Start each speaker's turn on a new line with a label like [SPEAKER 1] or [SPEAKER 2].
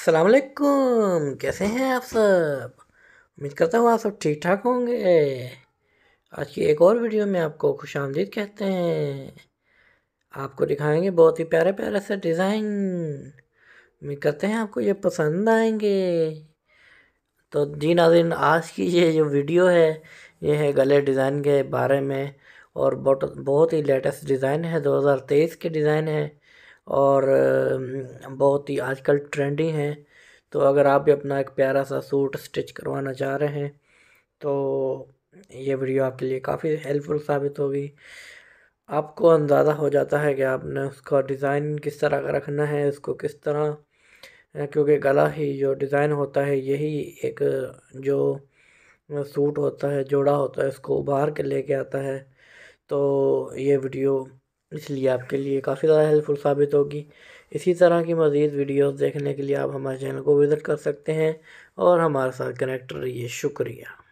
[SPEAKER 1] अस्सलाम वालेकुम कैसे हैं आप सब उम्मीद करता हूँ आप सब ठीक ठाक होंगे आज की एक और वीडियो में आपको खुश आमदीद कहते हैं आपको दिखाएंगे बहुत ही प्यारे प्यारे से डिज़ाइन उम्मीद करते हैं आपको ये पसंद आएंगे तो जी दिन आज की ये जो वीडियो है ये है गले डिज़ाइन के बारे में और बहुत बहुत ही लेटेस्ट डिज़ाइन है दो के डिज़ाइन है और बहुत ही आजकल ट्रेंडिंग हैं तो अगर आप भी अपना एक प्यारा सा सूट स्टिच करवाना चाह रहे हैं तो ये वीडियो आपके लिए काफ़ी हेल्पफुल साबित होगी आपको अंदाज़ा हो जाता है कि आपने उसका डिज़ाइन किस तरह का रखना है उसको किस तरह क्योंकि गला ही जो डिज़ाइन होता है यही एक जो सूट होता है जोड़ा होता है उसको उभार के लेके आता है तो ये वीडियो इसलिए आपके लिए काफ़ी ज़्यादा हेल्पफुल साबित होगी इसी तरह की मज़ीद वीडियोस देखने के लिए आप हमारे चैनल को विज़िट कर सकते हैं और हमारे साथ कनेक्ट रहिए शुक्रिया